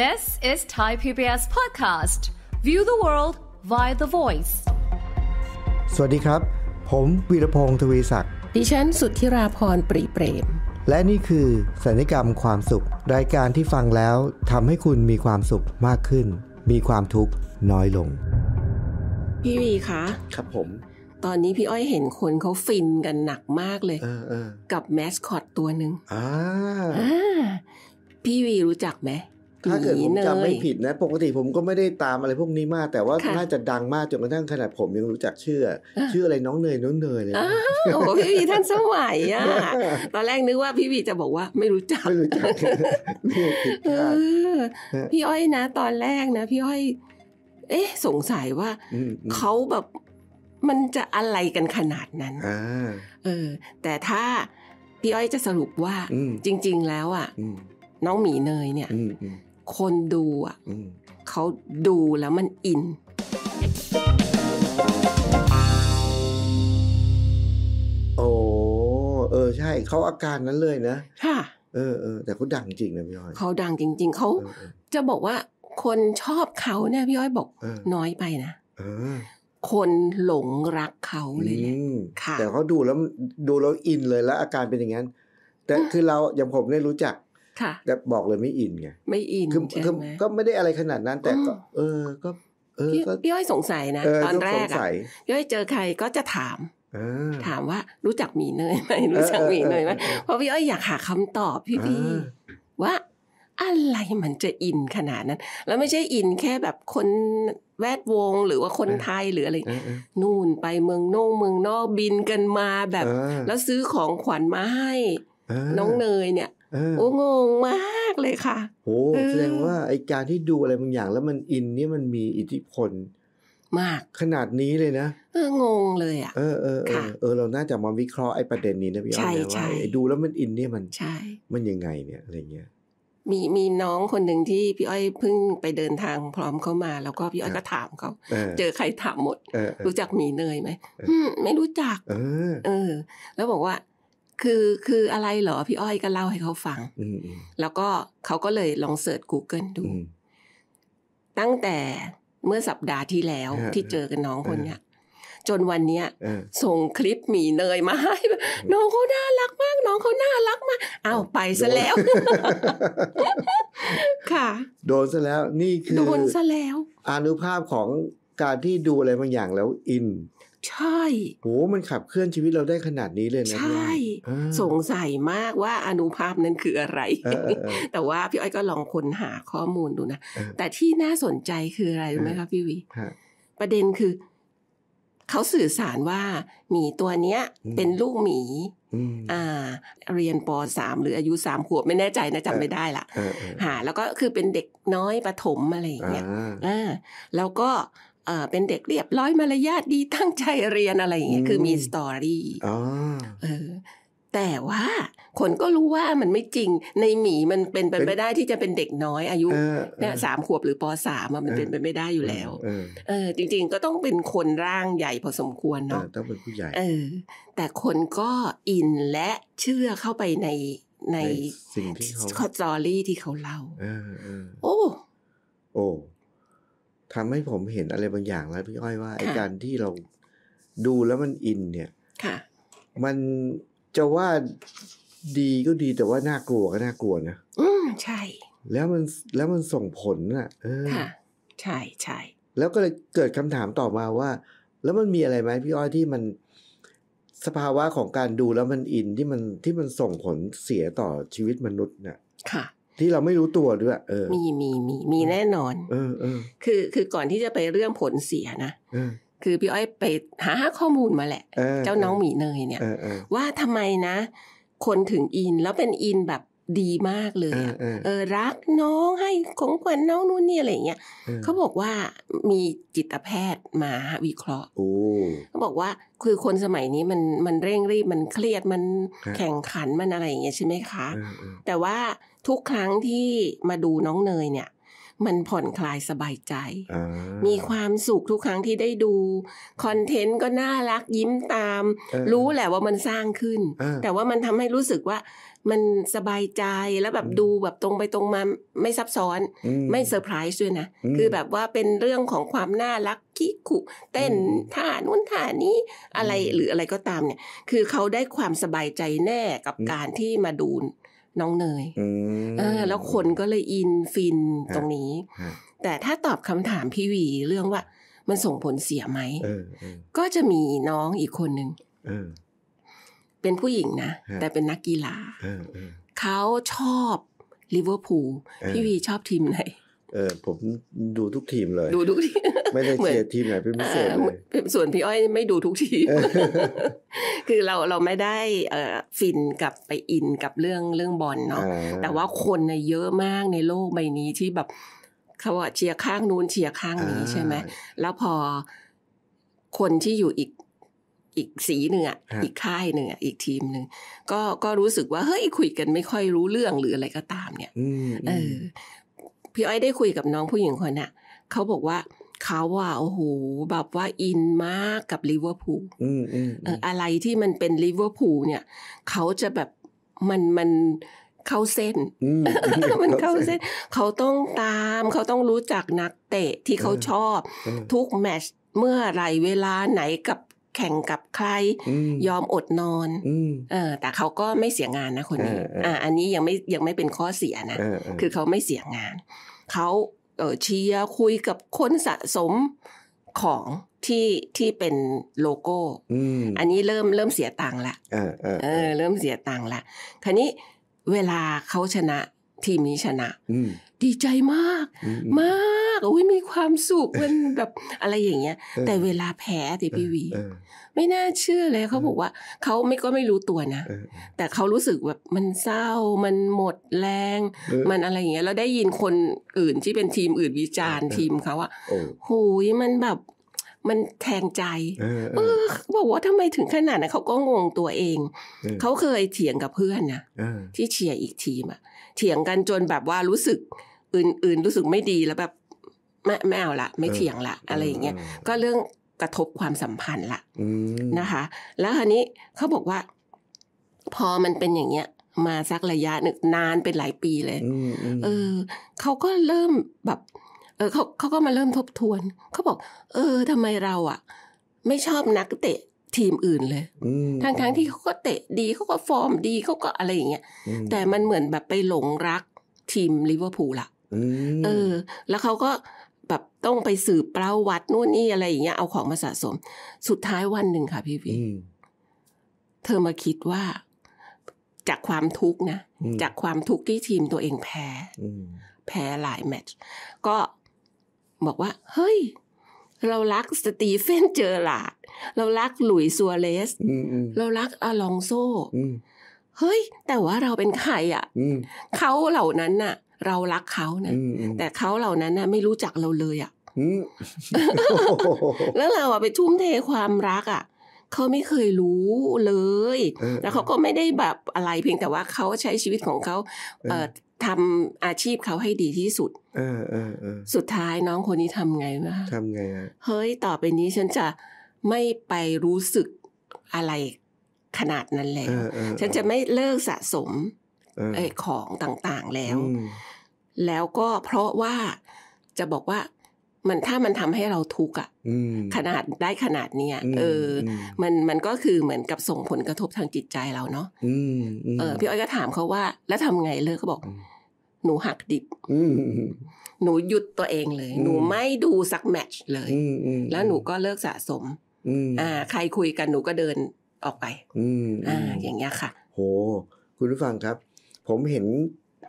This is Thai PBS podcast. View the world via the voice. สวัสดีครับ ผมวีรพงศ์ทวีศักดิ์ ดิฉันสุทธิราพรปรีเปรม และนี่คือสัญญกรรมความสุข รายการที่ฟังแล้วทำให้คุณมีความสุขมากขึ้น มีความทุกข์น้อยลง พี่วีคะครับผม ตอนนี้พี่อ้อยเห็นคนเขาฟินกันหนักมากเลยเออเออกับแมสคอตตัวหนึ่งอ่าาพี่วีรู้จักไหมถ้าเกิดผมจำไม่ผิดนะปกติผมก็ไม่ได้ตามอะไรพวกนี้มากแต่ว่าน่าจะดังมากจนกระทั่งขนาดผมยังรู้จักชื่อ ชื่ออะไรน้องเนยน้องเนยเลยโอ้พี่วีท่านสมัยอ่ะตอนแรกนึกว่าพี่วีจะบอกว่า ไม่รู้จักไม่รู้จักพี่อ้อยนะตอนแรกนะพี่อ้อย เอ๊ะ สงสัยว่าเขาแบบมันจะอะไรกันขนาดนั้นเออ แต่ถ้าพี่อ้อยจะสรุปว่าจริง ๆ แล้วอ่ะน้องหมีเนยเนี่ยคนดูอ่ะเขาดูแล้วมันอิน โอ้เออใช่ เขาอาการนั้นเลยนะค่ะ เออเออแต่เขาดังจริงนะพี่อ้อยเขาดังจริง ๆเขาจะบอกว่า คนชอบเขาเนี่ยพี่อ้อยบอกน้อยไปนะคนหลงรักเขาเลยค่ะ แต่เขาดูแล้วดูแล้วอินเลยแล้วอาการเป็นอย่างนั้นแต่คือเราอย่างผมเนี่ยรู้จักค่ะแต่บอกเลยไม่อินไงไม่อินคือก็ไม่ได้อะไรขนาดนั้นแต่ก็เออก็พี่อ้อยสงสัยนะตอนแรกอะอ้อยเจอใครก็จะถามถามว่ารู้จักหมีเนยไหมรู้จักหมีเนยไหมเพราะพี่อ้อยอยากหาคำตอบพี่พีว่าอะไรมันจะอินขนาดนั้น แล้วไม่ใช่อินแค่แบบคนแวดวง หรือว่าคนไทยหรืออะไรนู่นไปเมืองนอกเมืองนอกบินกันมาแบบ แล้วซื้อของขวัญมาให้ น้องเนยเนี่ยโอ้งงมากเลยค่ะโอ้แสดงว่าไอการที่ดูอะไรบางอย่างแล้วมันอินนี่มันมีอิทธิพลมากขนาดนี้เลยนะเอองงเลยอ่ะเออเออเออเออเราน่าจะมาวิเคราะห์ไอ้ประเด็นนี้นะพี่อ้อยว่าช่ดูแล้วมันอินเนี่ยมันใช่มันยังไงเนี่ยอะไรเงี้ย มีมีน้องคนหนึ่งที่พี่อ้อยเพิ่งไปเดินทางพร้อมเขามาแล้วก็พี่อ้อยก็ถามเขาเจอใครถามหมด รู้จักหมีเนยไหมไม่รู้จักเออ แล้วบอกว่าคือคืออะไรเหรอพี่อ้อยก็เล่าให้เขาฟังแล้วก็เขาก็เลยลองเสิร์ช Google ดูตั้งแต่เมื่อสัปดาห์ที่แล้วที่เจอกันน้องคนเนี้ย จนวันเนี้ยส่งคลิปหมีเนยมาให้น้องเขาน่ารักมาก น้องเขาน่ารักมากอ้าวไปซะแล้วค่ะโดนซะแล้วนี่คือโดนซะแล้วอนุภาพของการที่ดูอะไรบางอย่างแล้วอินใช่ โห มันขับเคลื่อนชีวิตเราได้ขนาดนี้เลยนะใช่ สงสัยมากว่าอนุภาพนั้นคืออะไร แต่ว่าพี่อ้อยก็ลองค้นหาข้อมูลดูนะ แต่ที่น่าสนใจคืออะไรรู้ไหมคะพี่วี ประเด็นคือ เขาสื่อสารว่าหมีตัวเนี้ย เป็นลูกหมีอ่า เรียนปสามหรืออายุสามขวบไม่แน่ใจนะจำไม่ได้ละ หา แล้วก็คือเป็นเด็กน้อยประถมอะไรอย่างเงี้ยอ่าแล้วก็เป็นเด็กเรียบร้อยมารยาทดีตั้งใจเรียนอะไรอย่างเงี้ยคือมีสตอรี่แต่ว่าคนก็รู้ว่ามันไม่จริงในหมีมันเป็นไปไม่ได้ที่จะเป็นเด็กน้อยอายุเนี่ยสามขวบหรือปอสามมันเป็นไปไม่ได้อยู่แล้ว เออจริง ๆ ก็ต้องเป็นคนร่างใหญ่พอสมควรเนาะต้องเป็นผู้ใหญ่ เออ แต่คนก็อินและเชื่อเข้าไปในในสิ่งที่เขาคอจอรี่ที่เขาเล่าโอ้ โอ้ทำให้ผมเห็นอะไรบางอย่างแล้ว พี่อ้อยว่าไอ้การที่เราดูแล้วมันอิน เนี่ย ค่ะ มันจะว่าดีก็ดีแต่ว่าน่ากลัวก็น่ากลัวนะอืมใช่ แล้วมันแล้วมันส่งผลอ่ะค่ะใช่ใช่แล้วก็เลยเกิดคำถามต่อมาว่า แล้วมันมีอะไรไหมพี่อ้อยที่มันสภาวะของการดูแล้วมันอินที่มันที่มันส่งผลเสียต่อชีวิตมนุษย์เนี่ยค่ะที่เราไม่รู้ตัวด้วยเออมีมีมีมีแน่นอนเออเออคือคือก่อนที่จะไปเรื่องผลเสียนะคือพี่อ้อยไปหาข้อมูลมาแหละ เจ้าน้องหมีเนยเนี่ย ว่าทำไมนะ คนถึงอินแล้วเป็นอินแบบดีมากเลย เออรักน้องให้ของขวัญน้องนู่นนี่อะไรเงี้ยเขาบอกว่ามีจิตแพทย์มาวิเคราะห์เขาบอกว่าคือคนสมัยนี้มันมันเร่งรีบมันเครียดมันแข่งขันมันอะไรอย่างเงี้ยใช่ไหมคะ แต่ว่าทุกครั้งที่มาดูน้องเนยเนี่ย มันผ่อนคลายสบายใจ มีความสุขทุกครั้งที่ได้ดูคอนเทนต์ก็น่ารัก ยิ้มตาม รู้แหละว่ามันสร้างขึ้น แต่ว่ามันทำให้รู้สึกว่ามันสบายใจแล้วแบบดูแบบตรงไปตรงมาไม่ซับซ้อน ไม่เซอร์ไพรส์ด้วยนะ คือแบบว่าเป็นเรื่องของความน่ารักขี้ขุเต้นท่านู้นท่านี้อะไรหรืออะไรก็ตาม เนี่ย คือเขาได้ความสบายใจแน่กับการที่มาดูน้องเนยเออ แล้วคนก็เลยอินฟินตรงนี้ แต่ถ้าตอบคำถามพี่วีเรื่องว่า มันส่งผลเสียไหม ก็จะมีน้องอีกคนหนึ่งเป็นผู้หญิงนะแต่เป็นนักกีฬาเขาชอบลิเวอร์พูลพี่วีชอบทีมไหนเออผมดูทุกทีมเลย ดูทุกทีไม่ได้เชียร์ทีมไหนเป็นพิเศษเลยส่วนพี่อ้อยไม่ดูทุกทีมคือเราเราไม่ได้ฟินกับไปอินกับเรื่องเรื่องบอลเนาะแต่ว่าคนเนี่ยเยอะมากในโลกใบนี้ที่แบบเขาว่าเชียร์ข้างนู้นเชียร์ข้างนี้ใช่ไหมแล้วพอคนที่อยู่อีกอีกสีหนึ่งอ่ะ อีกค่ายหนึ่งอ่ะ อีกทีมหนึ่ง ก็ ก็รู้สึกว่า เฮ้ย คุยกันไม่ค่อยรู้เรื่องหรืออะไรก็ตาม เนี่ย เออ พี่อ้อยได้คุยกับน้องผู้หญิงคนน่ะเขาบอกว่าเขาว่าโอ้โห แบบว่าอินมากกับลิเวอร์พูลอะไรที่มันเป็นลิเวอร์พูลเนี่ย เขาจะแบบ มัน มันเข้าเส้นมันเข้าเส้น เขาต้องตาม เขาต้องรู้จักนักเตะที่เขาชอบ ทุกแมชเมื่อไรเวลาไหนกับแข่งกับใครยอมอดนอน เออ แต่เขาก็ไม่เสียงานนะคนนี้ อ่า อันนี้ยังไม่ยังไม่เป็นข้อเสียนะ คือเขาไม่เสียงาน เขาเออชียร์คุยกับคนสะสมของที่ที่เป็นโลโก้อันนี้เริ่มเริ่มเสียตังค์ละเออเริ่มเสียตังค์ละ คราวนี้เวลาเขาชนะทีมนี้ชนะดีใจมาก มากอุ้ยมีความสุขมันแบบอะไรอย่างเงี้ยแต่เวลาแพ้ติพี่วี ไม่น่าเชื่อเลยเขาบอกว่าเขาไม่ก็ไม่รู้ตัวนะแต่เขารู้สึกแบบมันเศร้า มันหมดแรง มันอะไรอย่างเงี้ยแล้วได้ยินคนอื่นที่เป็นทีมอื่นวิจารณ์ทีมเขาว่าหูยมันแบบมันแทงใจ เออบอกว่าทำไมถึงขนาดนั้นเขาก็งงตัวเองเขาเคยเถียงกับเพื่อนนะที่เชียร์อีกทีมอะเถียงกันจนแบบว่ารู้สึกอื่น ๆ รู้สึกไม่ดีแล้วแบบไม่ไม่เอาละไม่เถียงละ อะไรอย่างเงี้ยก็เรื่องกระทบความสัมพันธ์ละนะคะ แล้วคานนี้เขาบอกว่าพอมันเป็นอย่างเงี้ยมาสักระยะหนึ่งนานเป็นหลายปีเลยเออเขาก็เริ่มแบบ เออเขาเขาก็มาเริ่มทบทวนเขาบอก เออทำไมเราอ่ะ ไม่ชอบนักเตะทีมอื่นเลย ทั้งทั้งที่เขาก็เตะดี เขาก็ฟอร์มดี เขาก็อะไรอย่าง เงี้ย แต่มันเหมือนแบบไปหลงรักทีมลิเวอร์พูลละเออ แล้วเขาก็แบบต้องไปสืบประวัตินู่นนี่อะไรอย่างเงี้ย เอาของมาสะสม สุดท้ายวันหนึ่งค่ะพี่วี เธอมาคิดว่า จากความทุกข์นะ จากความทุกข์ที่ทีมตัวเองแพ้แพ้หลายแมตช์ ก็บอกว่า เฮ้ยเรารักสตีเฟนเจอร์ลาดเรารักหลุยซัวเลสเรารักอลองโซเฮ้ย แต่ว่าเราเป็นใครอ่ะเขาเหล่านั้นน่ะ เรารักเขานะ แต่เขาเหล่านั้นน่ะไม่รู้จักเราเลยอ่ะ แล้วเราอะไปทุ่มเทความรักอ่ะเขาไม่เคยรู้เลย แล้วเขาก็ไม่ได้แบบอะไรเพียงแต่ว่าเขาใช้ชีวิตของเขาทำอาชีพเขาให้ดีที่สุดสุดท้ายน้องคนนี้ทำไงนะทำไงอะเฮ้ย ต่อไปนี้ฉันจะไม่ไปรู้สึกอะไรขนาดนั้นแล้วฉันจะไม่เลิกสะสมอของต่างๆแล้ว แล้วก็เพราะว่าจะบอกว่ามันถ้ามันทำให้เราทุกข์อ่ะขนาดได้ขนาดเนี้ยเออมันมันก็คือเหมือนกับส่งผลกระทบทางจิตใจเราเนาะเออพี่อ้อยก็ถามเขาว่า แล้วทำไงเลิกเขาบอก หนูหักดิบหนูหยุดตัวเองเลย หนูไม่ดูสักแมทช์เลยแล้วหนูก็เลิกสะสมอ่าใครคุยกันหนูก็เดินออกไปอ่าอย่างเงี้ยค่ะ โห คุณผู้ฟังครับ ผมเห็น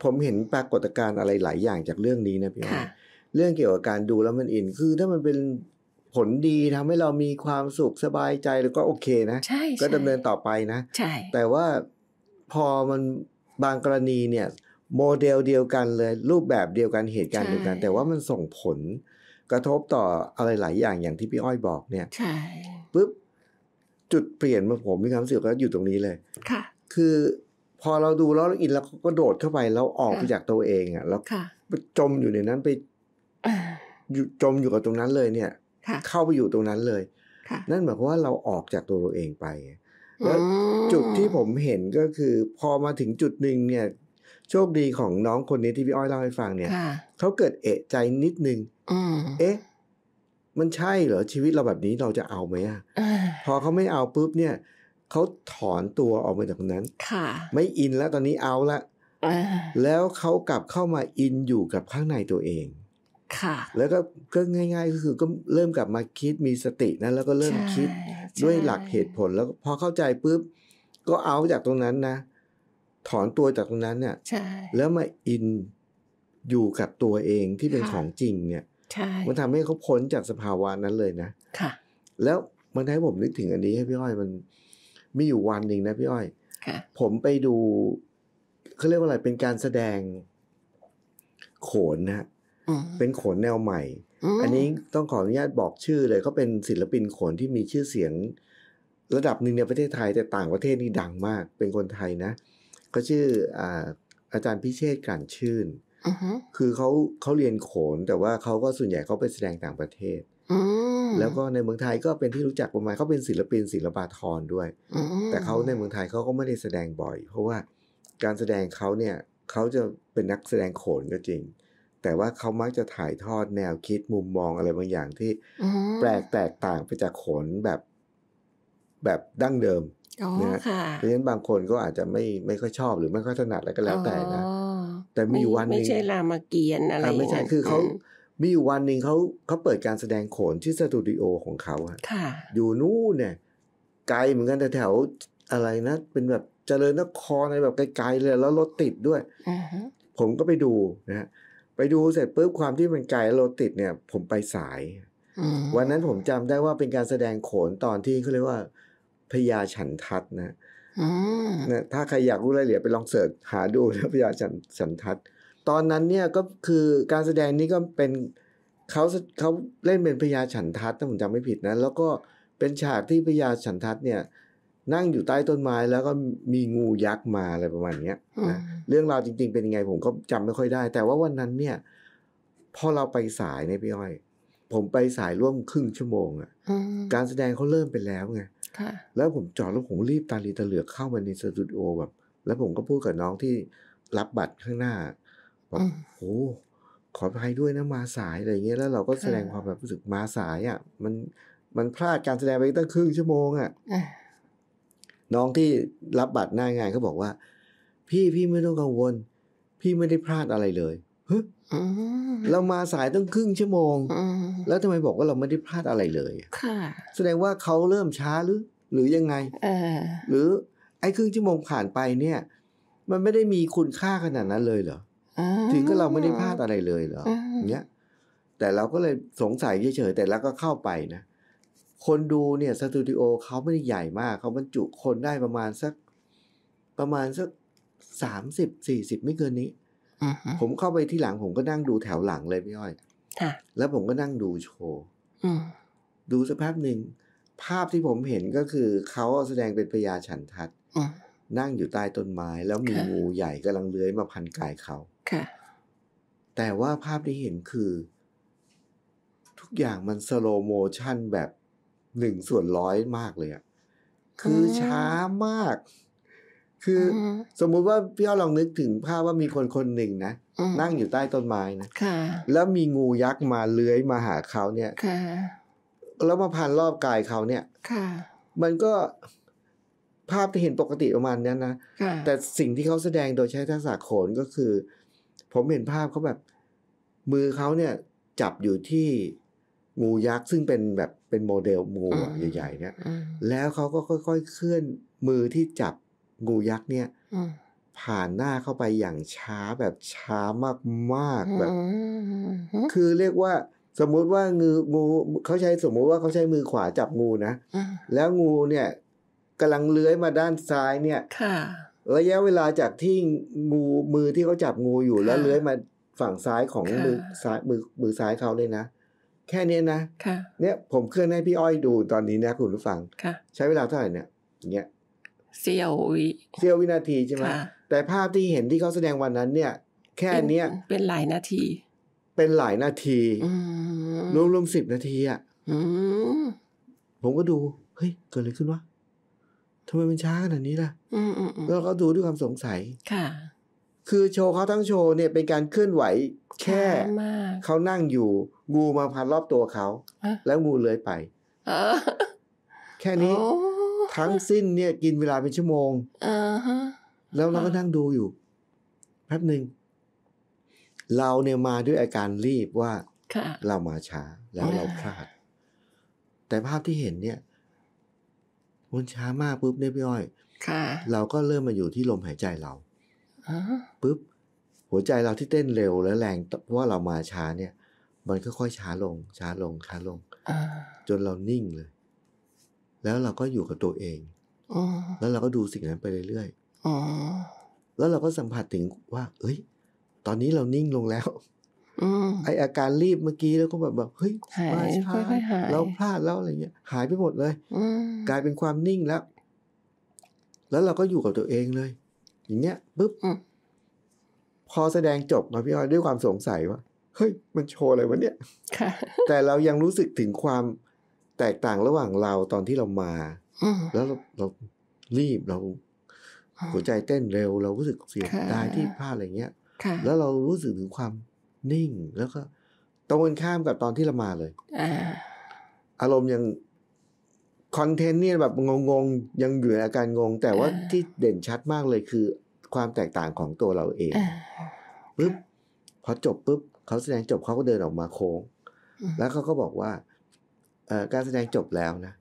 ผมเห็นปรากฏการณ์อะไรหลายอย่างจากเรื่องนี้นะพี่อ้อยเรื่องเกี่ยวกับการดูแล้วมันอินคือถ้ามันเป็นผลดีทำให้เรามีความสุขสบายใจแล้วก็โอเคนะก็ดำเนินต่อไปนะ แต่ว่าพอมันบางกรณีเนี่ย โมเดลเดียวกันเลย รูปแบบเดียวกันเหตุการณ์เดียวกัน แต่ว่ามันส่งผลกระทบต่ออะไรหลายอย่างอย่างที่พี่อ้อยบอก เนี่ยปุ๊บจุดเปลี่ยนมาผมมีความรู้สึกก็อยู่ตรงนี้เลยค่ะคือพอเราดูแล้วอินแล้วก็โดดเข้าไปแล้วออกไปจากตัวเองอ่ะแล้ว จมอยู่ในนั้นไปอยู่จมอยู่กับตรงนั้นเลยเนี่ย เข้าไปอยู่ตรงนั้นเลย นั่นหมายความว่าเราออกจากตัวเราเองไป แล้วจุดที่ผมเห็นก็คือ พอมาถึงจุดหนึ่งเนี่ย โชคดีของน้องคนนี้ที่พี่อ้อยเล่าให้ฟังเนี่ย เขาเกิดเอะใจนิดนึงเอ๊ะ มันใช่เหรอ ชีวิตเราแบบนี้เราจะเอาไหมอ่ะ พอเขาไม่เอาปุ๊บเนี่ย เขาถอนตัวออกมาจากนั้นไม่อินแล้วตอนนี้เอาละ แล้วเขากลับเข้ามาอินอยู่กับข้างในตัวเองค่ะ แล้วก็ก็ง่ายๆก็คือก็เริ่มกลับมาคิดมีสตินะแล้วก็เริ่มคิดด้วยหลักเหตุผล แล้วพอเข้าใจปุ๊บก็เอาจากตรงนั้นนะถอนตัวจากตรงนั้นเนี่ยแล้วมาอินอยู่กับตัวเองที่เป็นของจริงเนี่ยมันทำให้เขาพ้นจากสภาวะนั้นเลยนะค่ะ แล้วมันให้ผมนึกถึงอันนี้ให้พี่อ้อยมันมีอยู่วันหนึ่งนะพี่อ้อยผมไปดูเขาเรียกว่าอะไรเป็นการแสดงโขนนะเป็นขนแนวใหม่ อันนี้ต้องขออนุญาตบอกชื่อเลยเขาเป็นศิลปินขนที่มีชื่อเสียง ระดับหนึ่งในประเทศไทยแต่ต่างประเทศนี่ดังมาก เป็นคนไทยนะก็ชื่ออาจารย์พิเชษกันชื่นคือเขาเขาเรียนโขน แต่ว่าเขาก็ส่วนใหญ่เขาไปแสดงต่างประเทศแล้วก็ในเมืองไทยก็เป็นที่รู้จักประมาณเขาเป็นศิลปินศิลปาทรด้วยแต่เขาในเมืองไทยเขาก็ไม่ได้แสดงบ่อยเพราะว่าการแสดงเขาเนี่ยเขาจะเป็นนักแสดงโขนก็จริงแต่ว่าเขามักจะถ่ายทอดแนวคิดมุมมองอะไรบางอย่างที่แปลกแตกต่างไปจากขนแบบ แบบดั้งเดิมนะเพราะฉะนั้นบางคนก็อาจจะไม่ไม่ค่อยชอบหรือไม่ค่อยถนัดอะไรก็แล้วแต่นะแต่มีวันนึงไม่ใช่รามเกียรติอะไรไม่ใช่คือเขามีวันหนึ่งเขาเขาเปิดการแสดงโขนที่สตูดิโอของเขาค่ะ อยู่นู่นเนี่ย ไกลเหมือนกันแต่แถวอะไรนะ เป็นแบบเจริญนครอะไรแบบไกลๆเลย แล้วรถติดด้วยผมก็ไปดูนะฮะไปดูเสร็จปุ๊บความที่มันไกลรถติดเนี่ยผมไปสายวันนั้นผมจำได้ว่าเป็นการแสดงโขนตอนที่เขาเรียกว่าพญาฉันทัดนะนะถ้าใครอยากรู้รายละเอียดไปลองเสิร์ชหาดูนะพญาฉันฉันทัดตอนนั้นเนี่ยก็คือการแสดงนี้ก็เป็นเขาเขาเล่นเป็นพญาฉันทัดถ้าผมจำไม่ผิดนะแล้วก็เป็นฉากที่พญาฉันทัดเนี่ยนั่งอยู่ใต้ต้นไม้แล้วก็มีงูยักษ์มาอะไรประมาณเนี้ยนะเรื่องราวจริง ๆเป็นยังไง ผมก็จำไม่ค่อยได้ แต่ว่าวันนั้นเนี่ย พอเราไปสายเนี่ยพี่อ้อย ผมไปสายร่วมครึ่งชั่วโมงอะ่ะการแสดงเขาเริ่มไปแล้วไงแล้วผมจอดแล้วผมรีบตาลีตาเหลือเข้ามาในสตูดิโอแบบ แล้วผมก็พูดกับน้องที่รับบัตรข้างหน้าบอกโอ้ขออภัยด้วยนะมาสายอะไรเงี้ยแล้วเราก็แสดงความแบบรู้สึกมาสายอะ่ะมันมันพลาดการแสดงไปตั้งครึ่งชั่วโมงอะ่ะน้องที่รับบัตรหน้างานเขาบอกว่า พี่พี่ไม่ต้องกังวล พี่ไม่ได้พลาดอะไรเลยเฮ้เรามาสายตั้งครึ่งชั่วโมงแล้วทำไมบอกว่าเราไม่ได้พลาดอะไรเลยค่ะ แสดงว่าเขาเริ่มช้าหรือ หรือยังไงหรือไอ้ครึ่งชั่วโมงผ่านไปเนี่ย มันไม่ได้มีคุณค่าขนาดนั้นเลยเหรอถึงก็เราไม่ได้พลาดอะไรเลยเหรอเนี้ยแต่เราก็เลยสงสัยเฉยๆแต่เราก็เข้าไปนะคนดูเนี่ย สตูดิโอเขาไม่ได้ใหญ่มากเขาบรรจุคนได้ประมาณสักประมาณสักสามสิบสี่สิบไม่เกินนี้ผมเข้าไปที่หลังผมก็นั่งดูแถวหลังเลยพี่อ้อยแล้วผมก็นั่งดูโชว์ดูสักพักหนึ่งภาพที่ผมเห็นก็คือ เขาแสดงเป็นพญาฉันทัดนั่งอยู่ใต้ต้นไม้ แล้วมีงูใหญ่กำลังเลื้อยมาพันกายเขาแต่ว่าภาพที่เห็นคือ ทุกอย่างมันสโลโมชันแบบหนึ่งส่วนร้อยมากเลยอะคือช้ามาก คือสมมุติว่าพี่อ้อลองนึกถึงภาพว่ามีคนคนหนึ่งนะนั่งอยู่ใต้ต้นไม้นะแล้วมีงูยักษ์มาเลื้อยมาหาเขาเนี่ยแล้วมาพันรอบกายเขาเนี่ยมันก็ภาพที่เห็นปกติประมาณนี้นะ แต่สิ่งที่เขาแสดงโดยใช้ทักษะโขนก็คือ ผมเห็นภาพเขาแบบ มือเขาเนี่ยจับอยู่ที่งูยักษ์ซึ่งเป็นแบบเป็นโมเดลงูใหญ่ๆเนี่ยแล้วเขาก็ค่อยๆ เคลื่อนมือที่จับงูยักษ์เนี่ย ผ่านหน้าเข้าไปอย่างช้าแบบช้ามากๆแบบ คือเรียกว่าสมมุติว่างูงูเขาใช้สมมุติว่าเขาใช้มือขวาจับงูนะแล้วงูเนี่ยกำลังเลื้อยมาด้านซ้ายเนี่ยระยะเวลาจากที่งูมือที่เขาจับงูอยู่แล้วเลื้อยมาฝั่งซ้ายของมือซ้ายมือมือซ้ายเขาเลยนะแค่นี้นะเนี่ยผมเคลื่อนให้พี่อ้อยดูตอนนี้นะคุณผู้ฟังใช้เวลาเท่าไหร่เนี่ยเงี้ยเสี้ยววิเซียววินาทีใช่ไหมแต่ภาพที่เห็นที่เขาแสดงวันนั้นเนี่ย แค่เนี้ยเป็นหลายนาที เป็นหลายนาทีรวมรวมสิบนาทีอ่ะผมก็ดูเฮ้ย เกิดอะไรขึ้นวะทำไมมันช้าขนาดนี้ล่ะแล้วก็ดูด้วยความสงสัยค่ะคือโชว์เขาทั้งโชว์เนี่ยเป็นการเคลื่อนไหวแค่ เขานั่งอยู่ งูมาพันรอบตัวเขาแล้วงูเลื้อยไปแค่นี้ ทั้งสิ้นเนี่ยกินเวลาเป็นชั่วโมงแล้วเราก็นั่งดูอยู่แป๊บหนึ่งเราเนี่ยมาด้วยอาการรีบว่าเรามาช้า แล้วเราพลาด แต่ภาพที่เห็นเนี่ยมันช้ามากปุ๊บเนี่ยพี่อ้อยเราก็เริ่มมาอยู่ที่ลมหายใจเราปุ๊บหัวใจเราที่เต้นเร็วและแรงเพราะว่าเรามาช้าเนี่ยมันค่อยๆช้าลง ช้าลง ช้าลงจนเรานิ่งเลย แล้วเราก็อยู่กับตัวเองอแล้วเราก็ดูสิ่งนั้นไปเรื่อยๆอแล้วเราก็สัมผัสถึงว่า เอ้ย ตอนนี้เรานิ่งลงแล้วอไออาการรีบเมื่อกี้แล้วก็แบบแบบเฮ้ยมาช้าเราพลาดแล้วอะไรเงี้ยหายไปหมดเลยกลายเป็นความนิ่งแล้ว แล้วเราก็อยู่กับตัวเองเลยอย่างเงี้ยปุ๊บ พอแสดงจบมาพี่อ้อยด้วยความสงสัยว่าเฮ้ยมันโชว์อะไรวะเนี่ย แต่เรายังรู้สึกถึงความแตกต่างระหว่างเราตอนที่เรามาแล้วเราเรารีบเรา หัวใจเต้นเร็ว เรารู้สึกเสียดายที่พลาดอะไรเงี้ยแล้วเรารู้สึกถึงความนิ่ง แล้วก็ตรงกันข้ามกับตอนที่เรามาเลยอารมณ์ยังคอนเทนต์เนี่ยแบบงงๆ ยังอยู่ในอาการงง แต่ว่าที่เด่นชัดมากเลยคือ ความแตกต่างของตัวเราเองปุ๊บพอจบปุ๊บเขาแสดงจบเขาก็เดินออกมาโค้ง แล้วเขาก็บอกว่าการแสดงจบแล้วนะ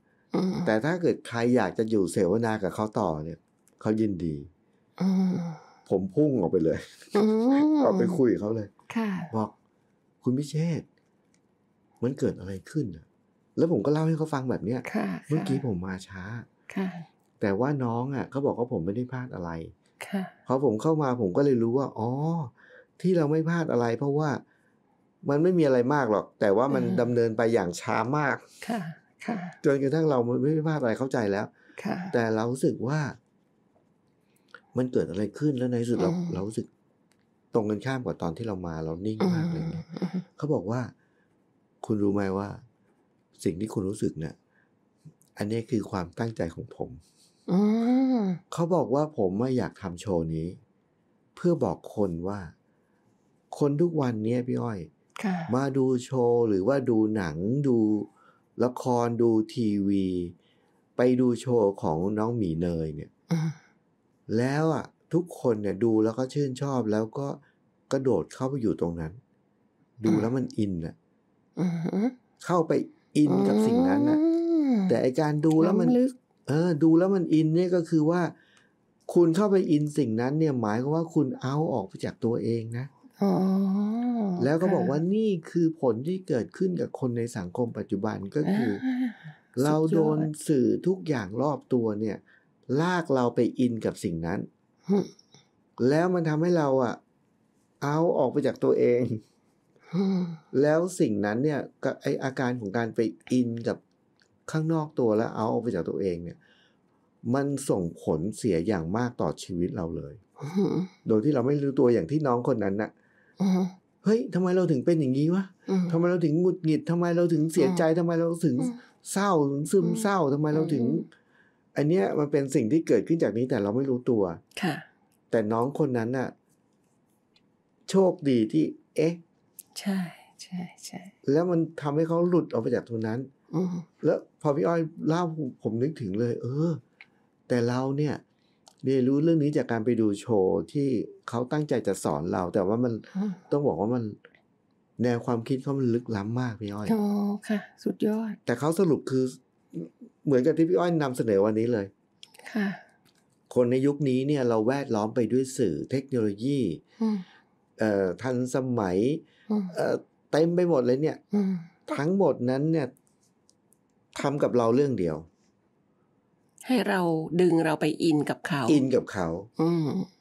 แต่ถ้าเกิดใครอยากจะอยู่เสวนากับเขาต่อ เนี่ยเขายินดีผมพุ่งออกไปเลยออกไปคุยเขาเลยบอก คุณพิเชษมันเกิดอะไรขึ้นอ่ะแล้วผมก็เล่าให้เขาฟังแบบเนี้ยเมื่อกี้ผมมาช้า แต่ว่าน้องอ่ะเขาบอกว่าผมไม่ได้พลาดอะไรพอผมเข้ามาผมก็เลยรู้ว่า อ๋อ ที่เราไม่พลาดอะไรเพราะว่ามันไม่มีอะไรมากหรอก แต่ว่ามันดำเนินไปอย่างช้ามาก ค่ะ ค่ะ จนกระทั่งเราไม่พลาดอะไรเข้าใจแล้ว ค่ะ แต่เรารู้สึกว่ามันเกิดอะไรขึ้นแล้วในสุดเราเรารู้สึกตรงกันข้ามกับตอนที่เรามา เรานิ่งมากเลย เขาบอกว่า คุณรู้ไหมว่าสิ่งที่คุณรู้สึกเนะี่ย อันนี้คือความตั้งใจของผมเขาบอกว่าผมไม่อยากทำโชว์นี้ เพื่อบอกคนว่า คนทุกวันนี้พี่อ้อยมาดูโชว์ หรือว่าดูหนังดูละครดูทีวี ไปดูโชว์ของน้องหมีเนยเนี่ยแล้วอ่ะ ทุกคนเนี่ย ดูแล้วก็ชื่นชอบแล้วก็กระโดดเข้าไปอยู่ตรงนั้น ดูแล้วมันอินอ่ะเข้าไปอินกับสิ่งนั้นนะแต่ไอการดูแล้วมันเออดูแล้วมันอินเนี่ยก็คือว่า คุณเข้าไปอินสิ่งนั้น เนี่ยหมายความว่าคุณเอาออกไปจากตัวเองนะแล้วก็บอกว่านี่คือผลที่เกิดขึ้นกับคนในสังคมปัจจุบันก็คือ เราโดนสื่อทุกอย่างรอบตัวเนี่ย ลากเราไปอินกับสิ่งนั้น แล้วมันทำให้เราอะเอาออกไปจากตัวเองแล้วสิ่งนั้นเนี่ยไออาการของการไปอินกับข้างนอกตัวแล้ว เอาออกไปจากตัวเองเนี่ย มันส่งผลเสียอย่างมากต่อชีวิตเราเลย โดยที่เราไม่รู้ตัวอย่างที่น้องคนนั้นน่ะเฮ้ยทำไมเราถึงเป็นอย่างนี้วะทำไมเราถึงหงุดหงิดทำไมเราถึงเสียใจทำไมเราถึงเศร้าถึงซึมเศร้าทำไมเราถึงอันเนี้ยมันเป็นสิ่งที่เกิดขึ้นจากนี้แต่เราไม่รู้ตัวค่ะแต่น้องคนนั้นน่ะโชคดีที่เอ๊ะใช่ใช่ใช่แล้วมันทำให้เขาหลุดออกไปจากตรงนั้นอแล้วพอพี่อ้อยเล่าผมนึกถึงเลย เออ แต่เราเนี่ยเรียนรู้เรื่องนี้จากการไปดูโชว์ที่เขาตั้งใจจะสอนเรา แต่ว่ามันต้องบอกว่ามัน แนวความคิดเขามันลึกล้ำมากพี่อ้อยโอ้ค่ะ สุดยอดแต่เขาสรุปคือเหมือนกับที่พี่อ้อยนำเสนอวันนี้เลย ค่ะ คนในยุคนี้เนี่ย เราแวดล้อมไปด้วยสื่อเทคโนโลยีทันสมัยเต็มไปหมดเลยเนี่ย ทั้งหมดนั้นเนี่ยทำกับเราเรื่องเดียว ให้เราดึงเราไปอินกับเขา อินกับเขา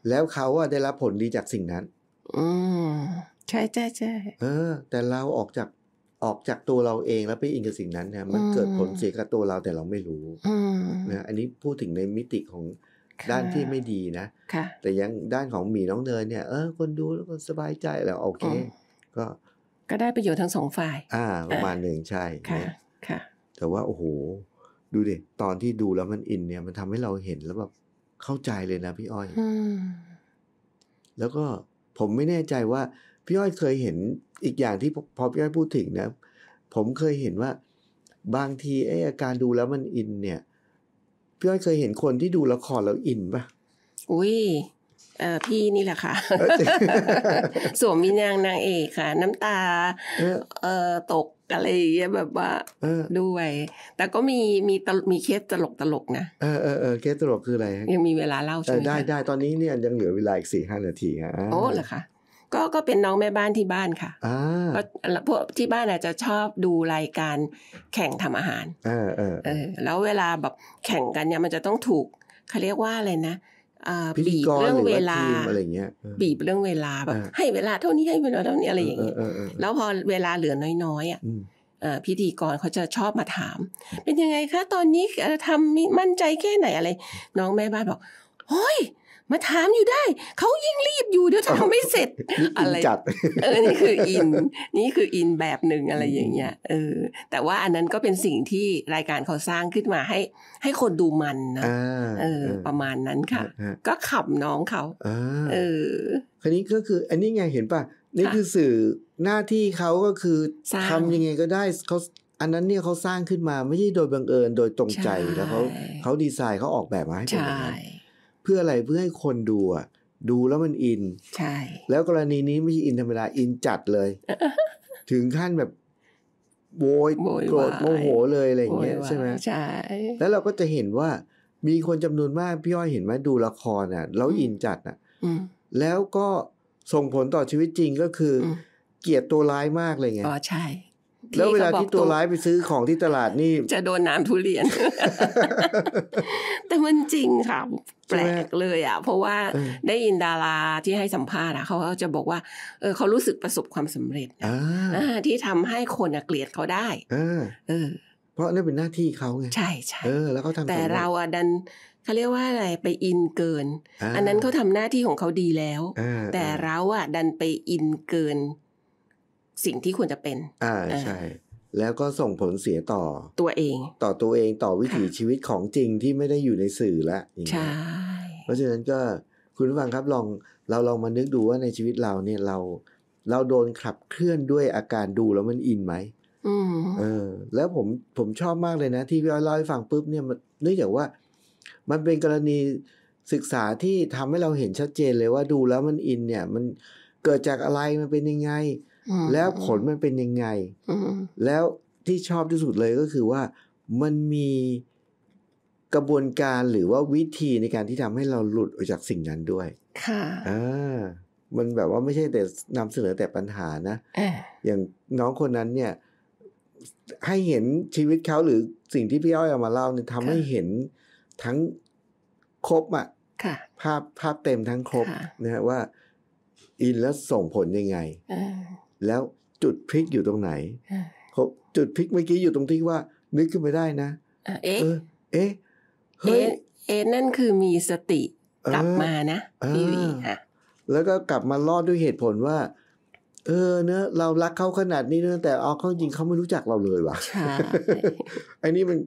แล้วเขาอะได้รับผลดีจากสิ่งนั้นใช่ใช่ใช่เออ แต่เราออกจากออกจากตัวเราเองแล้วไปอินกับสิ่งนั้นเนี่ยมันเกิดผลเสียกับตัวเราแต่เราไม่รู้นะอันนี้พูดถึงในมิติของด้านที่ไม่ดีนะแต่ยังด้านของหมีน้องเนยเนี่ย เออคนดูแล้วก็สบายใจแล้วโอเคก็ก็ได้ประโยชน์ทั้งสองฝ่ายอ่าประมาณหนึ่งใช่ค่ะค่ะ แต่ว่าโอ้โหดูดิตอนที่ดูแล้วมันอินเนี่ย มันทำให้เราเห็นแล้วแบบเข้าใจเลยนะพี่อ้อยแล้วก็ผมไม่แน่ใจว่าพี่อ้อยเคยเห็นอีกอย่างที่พอพี่อ้อยพูดถึงนะผมเคยเห็นว่า บางทีไอ้อาการดูแล้วมันอินเนี่ยพี่อ้อยเคยเห็นคนที่ดูละครแล้วอินปะอุ้ยเออพี่นี่แหละค่ะสวมวิญญาณนางเอกค่ะ น้ำตาเออตกอะไรอย่างเงี้ยแบบว่าด้วย แต่ก็มีมีมีเคสตลกตลกนะเออเออเออเคสตลกคืออะไรยังมีเวลาเล่าใช่ไหมได้ได้ตอนนี้เนี่ยยังเหลือเวลาอีกสี่ห้านาทีฮะโอ้เหรอคะก็ก็เป็นน้องแม่บ้านที่บ้านค่ะก็พวกที่บ้านอาจจะชอบดูรายการแข่งทำอาหารเออเออ แล้วเวลาแบบแข่งกันเนี่ยมันจะต้องถูกเขาเรียกว่าอะไรนะบีบเรื่องเวลาอะไรเงี้ยบีบเรื่องเวลาแบบให้เวลาเท่านี้ให้เวลาเท่านี้อะไรอย่างเงี้ยแล้วพอเวลาเหลือน้อยๆอ่ะพิธีกรเขาจะชอบมาถาม เป็นยังไงคะ ตอนนี้ทำมั่นใจแค่ไหนอะไร น้องแม่บ้านบอกเฮ้ยมาถามอยู่ได้เขายิ่งรีบอยู่เดี๋ยวทำไม่เสร็จอะไรจัดเออนี่คืออิน นี่คืออินแบบหนึ่งอะไรอย่างเงี้ยเออ แต่ว่าอันนั้นก็เป็นสิ่งที่รายการเขาสร้างขึ้นมาให้ ให้คนดูมันนะเออประมาณนั้นค่ะก็ขับน้องเขาเออคันนี้ก็คือ อันนี้ไงเห็นป่ะนี่คือสื่อหน้าที่เขาก็คือทำยังไงก็ได้เขาอันนั้นเนี่ยเขาสร้างขึ้นมาไม่ใช่โดยบังเอิญโดยตรงใจแล้วเขาเขาดีไซน์เขาออกแบบมาให้เป็นนั้นเพื่ออะไรเพื่อให้คนดูดูแล้วมันอิน ใช่ แล้วกรณีนี้ไม่ใช่อินธรรมดาอินจัดเลยถึงขั้นแบบโวยโกรธโมโหเลยอะไรอย่างเงี้ยใช่ไหมใช่แล้วเราก็จะเห็นว่ามีคนจำนวนมากพี่อ้อยเห็นไหมดูละครอ่ะแล้วอินจัดอ่ะแล้วก็ส่งผลต่อชีวิตจริงก็คือเกลียดตัวร้ายมากเลยไงอ๋อใช่แล้วเวลาที่ตัวร้ายไปซื้อของที่ตลาดนี่ จะโดนน้ำทุเรียน แต่มันจริงค่ะแปลกเลยอ่ะ เพราะว่าได้ยินดาราที่ให้สัมภาษณ์อ่ะเขาจะบอกว่าเออเขารู้สึกประสบความสำเร็จนะที่ทำให้คนเกลียดเขาได้เออเพราะนั่นเป็นหน้าที่เขาไงใช่ใช่แล้วเขาทำแต่เราอ่ะดันเขาเรียกว่าอะไรไปอินเกิน อันนั้นเขาทาหน้าที่ของเขาดีแล้วแต่เราอ่ะดันไปอินเกินสิ่งที่ควรจะเป็น อ่า ใช่ แล้วก็ส่งผลเสียต่อตัวเอง ต่อตัวเอง ต่อวิถีชีวิตของจริงที่ไม่ได้อยู่ในสื่อละใช่ เพราะฉะนั้นก็คุณผู้ฟังครับลองเราลองมานึกดูว่าในชีวิตเราเนี่ยเรา เราโดนขับเคลื่อนด้วยอาการดูแล้วมันอินไหมเออ แล้วผมผมชอบมากเลยนะที่พี่อ้อยเล่าให้ฟังปุ๊บเนี่ยมันเนื่องจากว่ามันเป็นกรณีศึกษาที่ทำให้เราเห็นชัดเจนเลยว่าดูแล้วมันอินเนี่ย มันเกิดจากอะไรมันเป็นยังไงแล้วผลมันเป็นยังไง แล้วที่ชอบที่สุดเลยก็คือว่ามันมีกระบวนการหรือว่าวิธีในการที่ทำให้เราหลุดออกจากสิ่งนั้นด้วย ค่ะอ่ามันแบบว่าไม่ใช่แต่นำเสนอแต่ปัญหานะ อย่างน้องคนนั้น เนี่ย ให้เห็นชีวิตเขาหรือสิ่งที่พี่อ้อยเอามาเล่าเนี่ยทำให้เห็นทั้งครบอะ่ะ ภาพภาพเต็มทั้งครบนะฮะว่า อินแล้วส่งผลยังไงแล้วจุดพลิกอยู่ตรงไหนครับจุดพลิกเมื่อกี้อยู่ตรงที่ว่า นึกขึ้นไม่ได้นะเอ๊ะเอ๊ะเฮ้ยเอ๊ะนั่นคือมีสติ กลับมานะพี่วีค่ะแล้วก็กลับมารอดด้วยเหตุผลว่า เออเนอะเรารักเขาขนาดนี้เนอะแต่เอาเข้าจริงเขาไม่รู้จักเราเลยว่ะใช่อันนี้มัน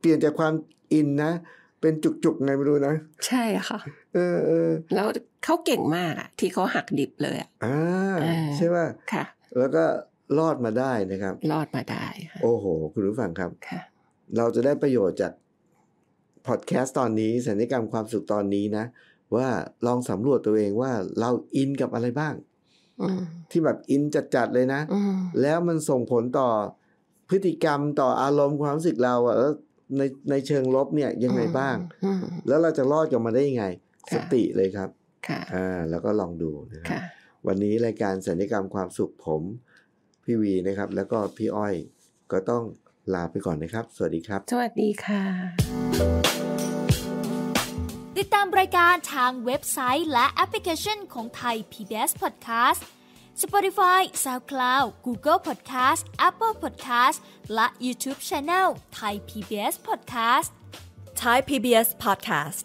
เปลี่ยนจากความอินนะเป็นจุกๆไงไม่รู้นะ ใช่ค่ะเออเออแล้วเขาเก่งมากอะที่เขาหักดิบเลยอะอ่าใช่ไหมค่ะ แล้วก็รอดมาได้นะครับ รอดมาได้โอ้โห คุณรู้ฟังครับ ค่ะ เราจะได้ประโยชน์จาก พอดแคสต์ตอนนี้สัญญกรรมความสุขตอนนี้นะ ว่าลองสำรวจตัวเองว่าเราอินกับอะไรบ้างที่แบบอินจัดๆเลยนะแล้วมันส่งผลต่อพฤติกรรมต่ออารมณ์ความรู้สึกเราอะในในเชิงลบเนี่ยยังไงบ้างแล้วเราจะรอดกับมาได้ยังไงสติเลยครับอ่าแล้วก็ลองดูนะครับ วันนี้รายการสัญญกรรมความสุขผม พี่วีนะครับ แล้วก็พี่อ้อยก็ต้องลาไปก่อนนะครับ สวัสดีครับ สวัสดีค่ะ ติดตามรายการทางเว็บไซต์และแอปพลิเคชันของไทย PBS Podcast Spotify SoundCloud Google Podcast Apple Podcast และ YouTube Channel Thai PBS Podcast Thai PBS Podcast